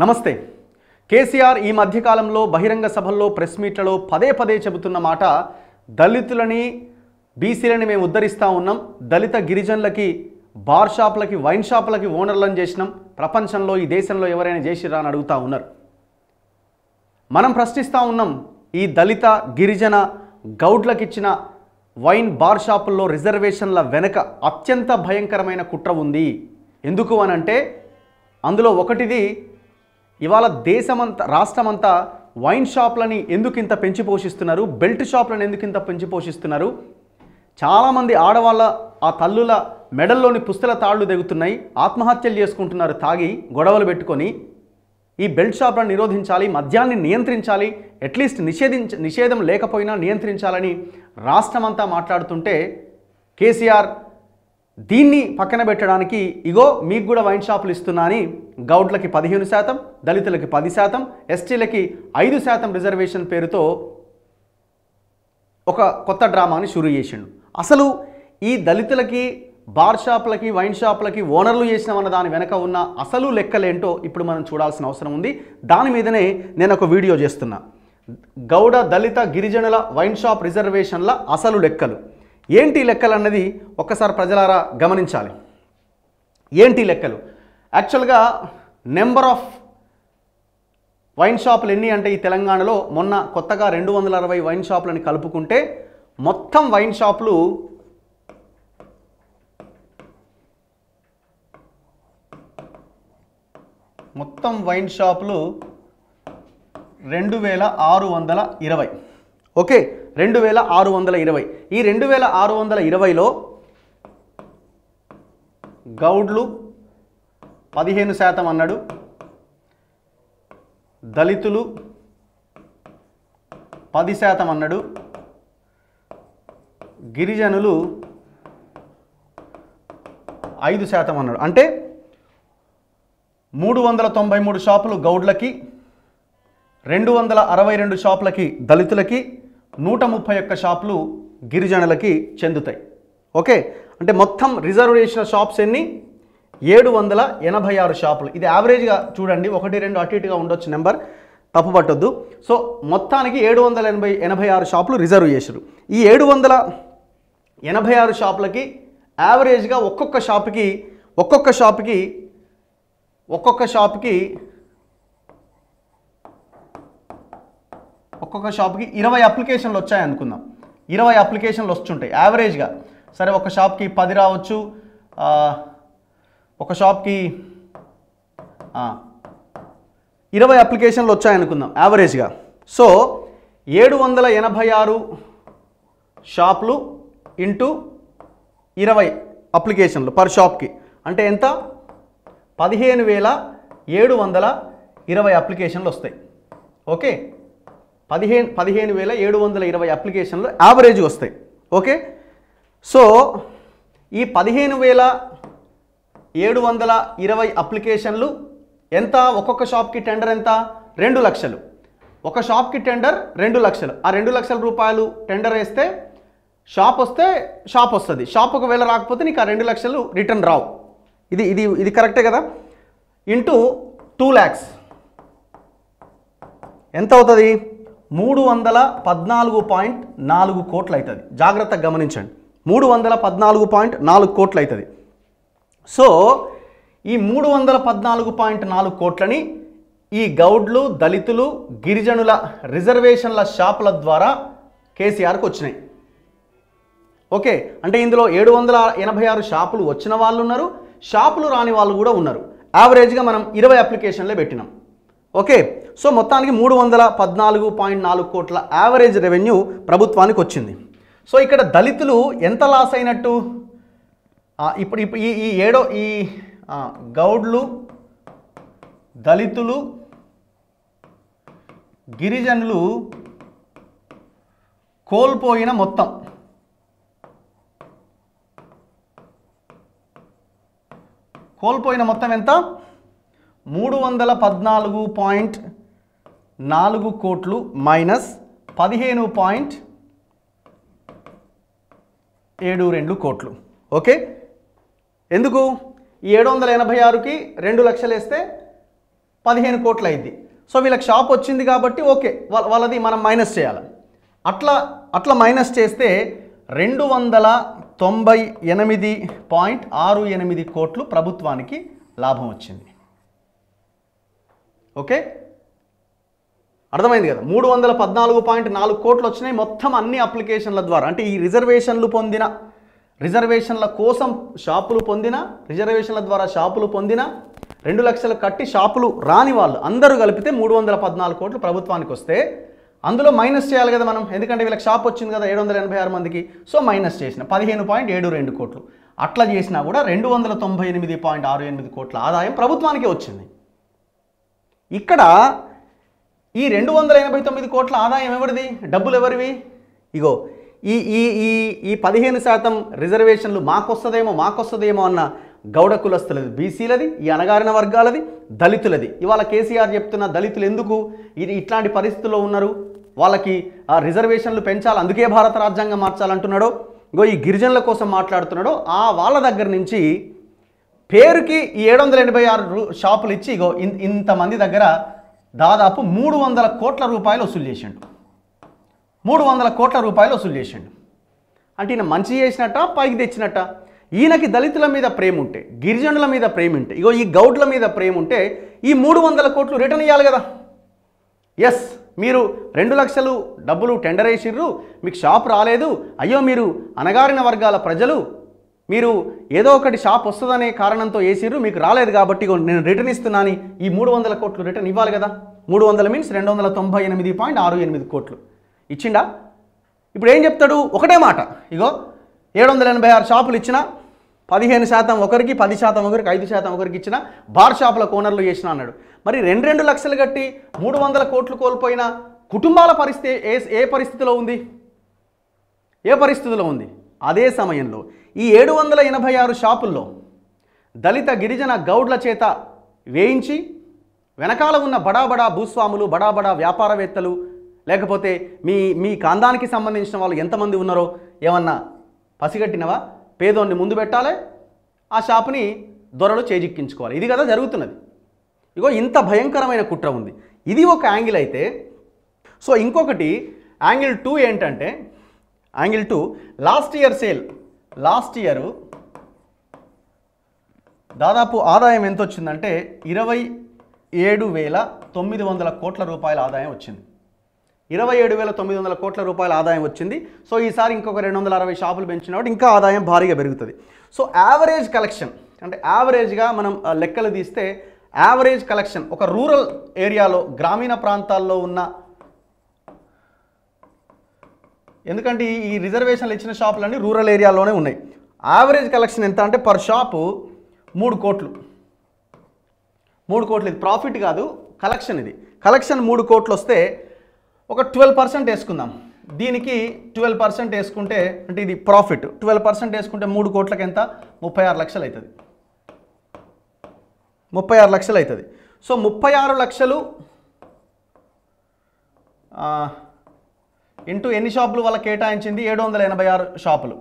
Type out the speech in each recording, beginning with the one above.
నమస్తే కేసీఆర్ ఈ మధ్యకాలంలో బహిరంగ సభల్లో ప్రెస్ మీట్లలో పదే పదే చెబుతున్న మాట దళితులని బీసీలని మేము ఉద్ధరిస్తూ ఉన్నాం దళిత గిరిజనులకి బార్ షాపులకి వైన్ షాపులకి ఓనర్లను చేసినాం ప్రపంచంలో ఈ దేశంలో ఎవరైనా చేసిరా అని అడుగుతూ ఉన్నారు మనం ప్రశ్నిస్తూ ఉన్నాం ఈ దళిత గిరిజన గౌడ్లకు ఇచ్చిన వైన్ బార్ షాపుల్లో రిజర్వేషన్ల వెనక అత్యంత భయంకరమైన కుట్ర ఉంది ఎందుకు అనంటే అందులో ఒకటిది ఇవాళ దేశమంతా రాష్ట్రమంతా వైన్ షాప్లని ఎందుకింత పెంచి పోషిస్తున్నారు బెల్ట్ షాప్లను ఎందుకింత పెంచి పోషిస్తున్నారు చాలామంది ఆడవాళ్ళ ఆ తల్లుల మెడల్లోని పుస్తల తాళ్ళు దిగుతున్నాయి ఆత్మహత్యలు చేసుకుంటున్నారు తాగి గొడవలు పెట్టుకొని ఈ బెల్ట్ షాప్లను నిరోధించాలి మద్యాన్ని నియంత్రించాలి అట్లీస్ట్ నిషేధించ నిషేధం లేకపోయినా నియంత్రించాలని రాష్ట్రమంతా మాట్లాడుతుంటే కేసీఆర్ దీన్ని పక్కన పెట్టడానికి ఇగో మీకు కూడా వైన్ షాపులు ఇస్తున్నా అని గౌడ్లకి పదిహేను శాతం దళితులకి పది శాతం ఎస్టీలకి ఐదు శాతం రిజర్వేషన్ పేరుతో ఒక కొత్త డ్రామాని షురూ చేసిండు అసలు ఈ దళితులకి బార్ షాపులకి వైన్ షాపులకి ఓనర్లు చేసినామన్న దాని వెనక ఉన్న అసలు లెక్కలేంటో ఇప్పుడు మనం చూడాల్సిన అవసరం ఉంది దాని మీదనే నేను ఒక వీడియో చేస్తున్నా గౌడ దళిత గిరిజనుల వైన్ షాప్ రిజర్వేషన్ల అసలు లెక్కలు ఏంటి లెక్కలు అన్నది ఒక్కసారి ప్రజలారా గమనించాలి ఏంటి లెక్కలు యాక్చువల్గా నెంబర్ ఆఫ్ వైన్ షాపులు ఎన్ని అంటే ఈ తెలంగాణలో మొన్న కొత్తగా రెండు వందల అరవై వైన్ షాపులని కలుపుకుంటే మొత్తం వైన్ షాపులు మొత్తం వైన్ షాపులు రెండు వేల ఆరు వందల ఇరవై ఓకే రెండు వేల ఆరు వందల ఇరవై ఈ రెండు వేల ఆరు వందల ఇరవైలో గౌడ్లు పదిహేను శాతం అన్నాడు దళితులు పది శాతం అన్నాడు గిరిజనులు ఐదు శాతం అన్నాడు అంటే మూడు వందల తొంభై మూడు షాపులు గౌడ్లకి రెండు వందల అరవై రెండు షాపులకి దళితులకి నూట ముప్పై ఒక్క షాపులు గిరిజనులకి చెందుతాయి ఓకే అంటే మొత్తం రిజర్వ్ చేసిన షాప్స్ ఎన్ని ఏడు వందల ఎనభై ఆరు షాపులు ఇది యావరేజ్గా చూడండి ఒకటి రెండు అటు ఇటుగా ఉండొచ్చు నెంబర్ తప్పు పట్టొద్దు సో మొత్తానికి ఏడు వందల ఎనభై ఎనభై ఆరు షాపులు రిజర్వ్ చేశారు ఈ ఏడు వందల ఎనభై ఆరు షాపులకి యావరేజ్గా ఒక్కొక్క షాప్కి ఒక్కొక్క షాప్కి ఒక్కొక్క షాప్కి ఒక్కొక్క షాప్కి ఇరవై అప్లికేషన్లు వచ్చాయి అనుకుందాం ఇరవై అప్లికేషన్లు వస్తుంటాయి యావరేజ్గా సరే ఒక షాప్కి పది రావచ్చు ఒక షాప్కి ఇరవై అప్లికేషన్లు వచ్చాయనుకుందాం యావరేజ్గా సో ఏడు వందల ఎనభై ఆరు షాపులు ఇంటూ ఇరవై అప్లికేషన్లు పర్ షాప్కి అంటే ఎంత పదిహేను వేల ఏడు వందల ఇరవై అప్లికేషన్లు వస్తాయి ఓకే పదిహేను పదిహేను వేల ఏడు వందల ఇరవై అప్లికేషన్లు యావరేజ్ వస్తాయి ఓకే సో ఈ పదిహేను వేల ఏడు వందల ఇరవై అప్లికేషన్లు ఎంత ఒక్కొక్క షాప్కి టెండర్ ఎంత రెండు లక్షలు ఒక షాప్కి టెండర్ రెండు లక్షలు ఆ రెండు లక్షల రూపాయలు టెండర్ వేస్తే షాప్ వస్తే షాప్ వస్తుంది షాప్ ఒకవేళ రాకపోతే నీకు ఆ రెండు లక్షలు రిటర్న్ రావు ఇది ఇది ఇది కరెక్టే కదా ఇంటూ టూ ల్యాక్స్ ఎంత అవుతుంది మూడు వందల పద్నాలుగు పాయింట్ నాలుగు కోట్లు అవుతుంది జాగ్రత్తగా గమనించండి మూడు వందల పద్నాలుగు పాయింట్ నాలుగు కోట్లు అవుతుంది సో ఈ మూడు వందల పద్నాలుగు పాయింట్ నాలుగు కోట్లని ఈ గౌడ్లు దళితులు గిరిజనుల రిజర్వేషన్ల షాపుల ద్వారా కేసీఆర్కి వచ్చినాయి ఓకే అంటే ఇందులో ఏడు వందల ఎనభై ఆరు షాపులు వచ్చిన వాళ్ళు ఉన్నారు షాపులు రాని వాళ్ళు కూడా ఉన్నారు యావరేజ్గా మనం ఇరవై అప్లికేషన్లే పెట్టినాం ఓకే సో మొత్తానికి మూడు వందల పద్నాలుగు పాయింట్ నాలుగు కోట్ల యావరేజ్ రెవెన్యూ ప్రభుత్వానికి వచ్చింది సో ఇక్కడ దళితులు ఎంత లాస్ అయినట్టు ఇప్పుడు ఇప్పుడు ఈ ఈ ఏడో ఈ గౌడ్లు దళితులు గిరిజనులు కోల్పోయిన మొత్తం కోల్పోయిన మొత్తం ఎంత మూడు వందల పద్నాలుగు పాయింట్ నాలుగు కోట్లు మైనస్ పదిహేను పాయింట్ ఏడు రెండు కోట్లు ఓకే ఎందుకు ఈ ఏడు వందల ఎనభై ఆరుకి రెండు లక్షలు వేస్తే పదిహేను కోట్లు అయింది సో వీళ్ళకి షాప్ వచ్చింది కాబట్టి ఓకే వాళ్ళది మనం మైనస్ చేయాలి అట్లా అట్లా మైనస్ చేస్తే రెండు వందల తొంభై ఎనిమిది పాయింట్ ఆరు ఎనిమిది కోట్లు ప్రభుత్వానికి లాభం వచ్చింది ఓకే అర్థమైంది కదా మూడు వందల పద్నాలుగు పాయింట్ నాలుగు కోట్లు వచ్చినాయి మొత్తం అన్ని అప్లికేషన్ల ద్వారా అంటే ఈ రిజర్వేషన్లు పొందిన రిజర్వేషన్ల కోసం షాపులు పొందిన రిజర్వేషన్ల ద్వారా షాపులు పొందిన రెండు లక్షలు కట్టి షాపులు రాని వాళ్ళు అందరూ కలిపితే మూడు వందల పద్నాలుగు కోట్లు ప్రభుత్వానికి వస్తే అందులో మైనస్ చేయాలి కదా మనం ఎందుకంటే వీళ్ళకి షాప్ వచ్చింది కదా ఏడు వందల ఎనభై ఆరు మందికి సో మైనస్ చేసిన పదిహేను పాయింట్ ఏడు రెండు కోట్లు అట్లా చేసినా కూడా రెండు వందల తొంభై ఎనిమిది పాయింట్ ఆరు ఎనిమిది కోట్ల ఆదాయం ప్రభుత్వానికే వచ్చింది ఇక్కడ ఈ రెండు వందల ఎనభై తొమ్మిది కోట్ల ఆదాయం ఎవరిది డబ్బులు ఎవరివి ఇగో ఈ ఈ ఈ ఈ పదిహేను శాతం రిజర్వేషన్లు మాకొస్తుందేమో మాకొస్తుందేమో అన్న గౌడ కులస్తులది బీసీలది ఈ అణగారిన వర్గాలది దళితులది ఇవాళ కేసీఆర్ చెప్తున్న దళితులు ఎందుకు ఇది ఇట్లాంటి పరిస్థితుల్లో ఉన్నారు వాళ్ళకి ఆ రిజర్వేషన్లు పెంచాలి అందుకే భారత రాజ్యాంగం మార్చాలంటున్నాడో ఇగో ఈ గిరిజనుల కోసం మాట్లాడుతున్నాడో ఆ వాళ్ళ దగ్గర నుంచి పేరుకి ఈ ఏడు వందల ఎనభై ఆరు షాపులు ఇచ్చి ఇగో ఇంతమంది దగ్గర దాదాపు మూడు వందల కోట్ల రూపాయలు వసూలు చేసిండు మూడు వందల కోట్ల రూపాయలు వసూలు చేసిండు అంటే ఈయన మంచి చేసినట్ట పైకి తెచ్చినట్ట ఈయనకి దళితుల మీద ప్రేమ ఉంటే గిరిజనుల మీద ప్రేమ ఉంటే ఇగో ఈ గౌడ్ల మీద ప్రేమ ఉంటే ఈ మూడు వందల కోట్లు రిటర్న్ ఇవ్వాలి కదా ఎస్ మీరు రెండు లక్షలు డబ్బులు టెండర్ వేసిర్రు మీకు షాప్ రాలేదు అయ్యో మీరు అనగారిన వర్గాల ప్రజలు మీరు ఏదో ఒకటి షాప్ వస్తుందనే కారణంతో వేసిర్రు మీకు రాలేదు కాబట్టి నేను రిటర్న్ ఇస్తున్నాను ఈ మూడు వందల కోట్లు రిటర్న్ ఇవ్వాలి కదా మూడు వందల మీన్స్ రెండు వందల తొంభై ఎనిమిది పాయింట్ ఆరు ఎనిమిది కోట్లు ఇచ్చిండా ఇప్పుడు ఏం చెప్తాడు ఒకటే మాట ఇగో ఏడు వందల ఎనభై ఆరు షాపులు ఇచ్చిన పదిహేను శాతం ఒకరికి పది శాతం ఒకరికి ఐదు శాతం ఒకరికి ఇచ్చిన బార్ షాపుల కోనర్లు చేసిన అన్నాడు మరి రెండు రెండు లక్షలు కట్టి మూడు వందల కోట్లు కోల్పోయిన కుటుంబాల పరిస్థితి ఏ ఏ పరిస్థితిలో ఉంది ఏ పరిస్థితిలో ఉంది అదే సమయంలో ఈ ఏడు వందల ఎనభై ఆరు షాపుల్లో దళిత గిరిజన గౌడ్ల చేత వేయించి వెనకాల ఉన్న బడాబడా భూస్వాములు బడాబడా వ్యాపారవేత్తలు లేకపోతే మీ మీ కాందానికి సంబంధించిన వాళ్ళు ఎంతమంది ఉన్నారో ఏమన్నా పసిగట్టినవా పేదోన్ని ముందు పెట్టాలి ఆ షాపుని దొరలు చేజిక్కించుకోవాలి ఇది కదా జరుగుతున్నది ఇగో ఇంత భయంకరమైన కుట్ర ఉంది ఇది ఒక యాంగిల్ అయితే సో ఇంకొకటి యాంగిల్ టూ ఏంటంటే angle two last year sale last year దాదాపు ఆదాయం ఎంత వచ్చిందంటే ఇరవై ఏడు వేల తొమ్మిది వందల కోట్ల రూపాయల ఆదాయం వచ్చింది ఇరవై ఏడు వేల తొమ్మిది వందల కోట్ల రూపాయల ఆదాయం వచ్చింది సో ఈసారి ఇంకొక రెండు వందల అరవై షాపులు పెంచినప్పుడు ఇంకా ఆదాయం భారీగా పెరుగుతుంది సో యావరేజ్ కలెక్షన్ అంటే యావరేజ్గా మనం లెక్కలు తీస్తే యావరేజ్ కలెక్షన్ ఒక రూరల్ ఏరియాలో గ్రామీణ ప్రాంతాల్లో ఉన్న ఎందుకంటే ఈ రిజర్వేషన్లు ఇచ్చిన షాపులన్నీ రూరల్ ఏరియాలోనే ఉన్నాయి యావరేజ్ కలెక్షన్ ఎంత అంటే పర్ షాపు మూడు కోట్లు మూడు కోట్లు ఇది ప్రాఫిట్ కాదు కలెక్షన్ ఇది కలెక్షన్ మూడు కోట్లు వస్తే ఒక ట్వెల్వ్ పర్సెంట్ వేసుకుందాం దీనికి ట్వెల్వ్ పర్సెంట్ వేసుకుంటే అంటే ఇది ప్రాఫిట్ ట్వెల్వ్ పర్సెంట్ వేసుకుంటే మూడు కోట్లకి ఎంత ముప్పై ఆరు లక్షలు అవుతుంది ముప్పై ఆరు లక్షలు అవుతుంది సో ముప్పై ఆరు లక్షలు ఇంటూ ఎన్ని షాపులు వాళ్ళ కేటాయించింది ఏడు వందల ఎనభై ఆరు షాపులు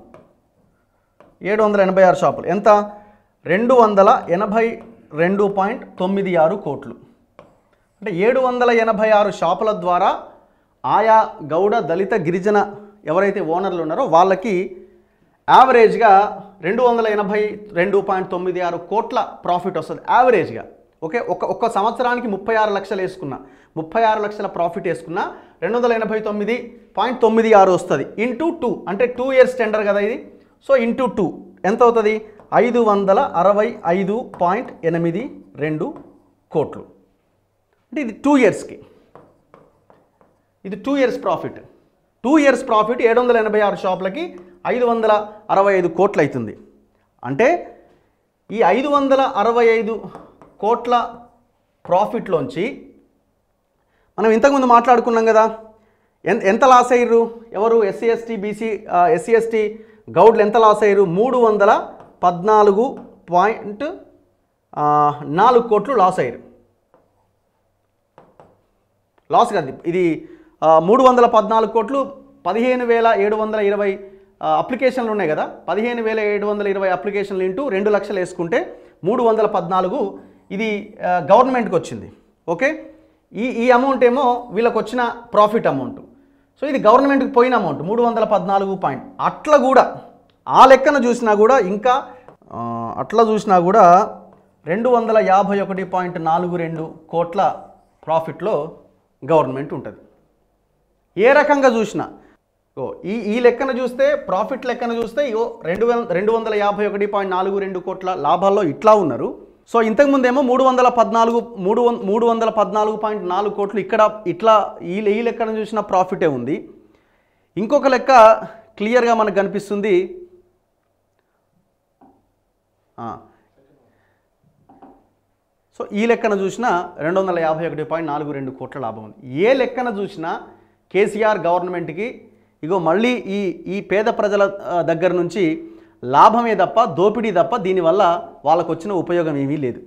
ఏడు వందల ఎనభై ఆరు షాపులు ఎంత రెండు వందల ఎనభై రెండు పాయింట్ తొమ్మిది ఆరు కోట్లు అంటే ఏడు వందల ఎనభై ఆరు షాపుల ద్వారా ఆయా గౌడ దళిత గిరిజన ఎవరైతే ఓనర్లు ఉన్నారో వాళ్ళకి యావరేజ్గా రెండు వందల ఎనభై రెండు పాయింట్ తొమ్మిది ఆరు కోట్ల ప్రాఫిట్ వస్తుంది యావరేజ్గా ఓకే ఒక ఒక్క సంవత్సరానికి ముప్పై ఆరు లక్షలు వేసుకున్నా ముప్పై ఆరు లక్షల ప్రాఫిట్ వేసుకున్నా రెండు వందల ఎనభై తొమ్మిది పాయింట్ తొమ్మిది ఆరు వస్తుంది ఇంటూ టూ అంటే టూ ఇయర్స్ టెండర్ కదా ఇది సో ఇంటూ టూ ఎంత అవుతుంది ఐదు వందల అరవై ఐదు పాయింట్ ఎనిమిది రెండు కోట్లు అంటే ఇది టూ ఇయర్స్కి ఇది two years profit two years profit ఏడు వందల ఎనభై ఆరు షాపులకి ఐదు వందల అరవై ఐదు కోట్లు అవుతుంది అంటే ఈ ఐదు వందల అరవై ఐదు కోట్ల ప్రాఫిట్లోంచి మనం ఇంతకుముందు మాట్లాడుకున్నాం కదా ఎంత ఎంత లాస్ అయ్యారు ఎవరు SC ST BC SC ST గౌడ్లు ఎంత లాస్ అయ్యారు మూడు వందల పద్నాలుగు పాయింట్ నాలుగు కోట్లు లాస్ అయ్యారు లాస్ కాదు ఇది మూడు వందల పద్నాలుగు కోట్లు పదిహేను వేల ఏడు వందల ఇరవై అప్లికేషన్లు ఉన్నాయి కదా పదిహేను వేల ఏడు వందల ఇరవై అప్లికేషన్లు ఇంటూ రెండు లక్షలు వేసుకుంటే మూడు వందల పద్నాలుగు ఇది గవర్నమెంట్కి వచ్చింది ఓకే ఈ ఈ అమౌంట్ ఏమో వీళ్ళకి వచ్చిన ప్రాఫిట్ అమౌంట్ సో ఇది గవర్నమెంట్కి పోయిన అమౌంట్ మూడు వందల పద్నాలుగు పాయింట్ అట్లా కూడా ఆ లెక్కన చూసినా కూడా ఇంకా అట్లా చూసినా కూడా రెండు వందల యాభై ఒకటి పాయింట్ నాలుగు రెండు కోట్ల ప్రాఫిట్లో గవర్నమెంట్ ఉంటుంది ఏ రకంగా చూసినా ఓ ఈ ఈ లెక్కన చూస్తే ప్రాఫిట్ లెక్కన చూస్తే ఓ రెండు రెండు వందల యాభై ఒకటి పాయింట్ నాలుగు రెండు కోట్ల లాభాల్లో ఇట్లా ఉన్నారు సో ఇంతకుముందేమో మూడు వందల పద్నాలుగు మూడు మూడు వందల పద్నాలుగు పాయింట్ నాలుగు కోట్లు ఇక్కడ ఇట్లా ఈ ఈ లెక్కన చూసిన ప్రాఫిటే ఉంది ఇంకొక లెక్క క్లియర్గా మనకు కనిపిస్తుంది సో ఈ లెక్కన చూసిన రెండు వందల యాభై ఒకటి పాయింట్ నాలుగు రెండు కోట్ల లాభం ఉంది ఏ లెక్కన చూసినా కేసీఆర్ గవర్నమెంట్కి ఇగో మళ్ళీ ఈ ఈ పేద ప్రజల దగ్గర నుంచి లాభమే తప్ప దోపిడీ తప్ప దీనివల్ల వాళ్ళకు వచ్చిన ఉపయోగం ఏమీ లేదు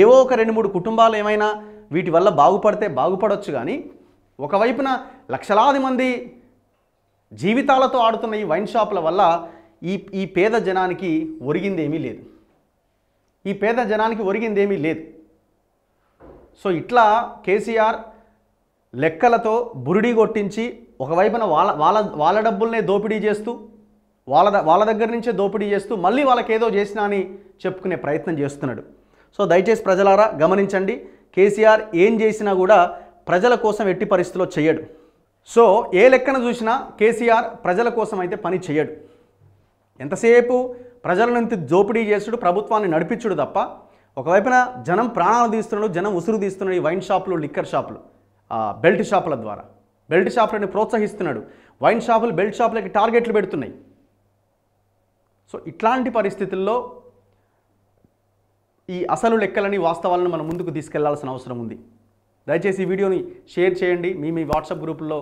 ఏవో ఒక రెండు మూడు కుటుంబాలు ఏమైనా వీటి వల్ల బాగుపడితే బాగుపడవచ్చు కానీ ఒకవైపున లక్షలాది మంది జీవితాలతో ఆడుతున్న ఈ వైన్ షాపుల వల్ల ఈ ఈ పేద జనానికి ఒరిగిందేమీ లేదు ఈ పేద జనానికి ఒరిగిందేమీ లేదు సో ఇట్లా కేసీఆర్ లెక్కలతో బురిడి కొట్టించి ఒకవైపున వాళ్ళ వాళ్ళ వాళ్ళ డబ్బుల్నే దోపిడీ చేస్తూ వాళ్ళ వాళ్ళ దగ్గర నుంచే దోపిడీ చేస్తూ మళ్ళీ వాళ్ళకి ఏదో చేసినా అని చెప్పుకునే ప్రయత్నం చేస్తున్నాడు సో దయచేసి ప్రజలారా గమనించండి కేసీఆర్ ఏం చేసినా కూడా ప్రజల కోసం ఎట్టి పరిస్థితిలో చేయడు సో ఏ లెక్కన చూసినా కేసీఆర్ ప్రజల కోసం అయితే పని చేయడు ఎంతసేపు ప్రజల నుంచి దోపిడీ చేసుడు ప్రభుత్వాన్ని నడిపించుడు తప్ప ఒకవైపున జనం ప్రాణాలు తీస్తున్నాడు జనం ఉసురు తీస్తున్నాడు ఈ వైన్ షాపులు లిక్కర్ షాపులు బెల్ట్ షాపుల ద్వారా బెల్ట్ షాపులను ప్రోత్సహిస్తున్నాడు వైన్ షాపులు బెల్ట్ షాపులకి టార్గెట్లు పెడుతున్నాయి సో ఇట్లాంటి పరిస్థితుల్లో ఈ అసలు లెక్కలని వాస్తవాలను మనం ముందుకు తీసుకెళ్లాల్సిన అవసరం ఉంది దయచేసి ఈ వీడియోని షేర్ చేయండి మీ మీ వాట్సాప్ గ్రూపుల్లో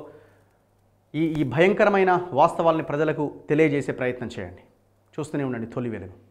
ఈ ఈ భయంకరమైన వాస్తవాల్ని ప్రజలకు తెలియజేసే ప్రయత్నం చేయండి చూస్తూనే ఉండండి తొలి వెలుగు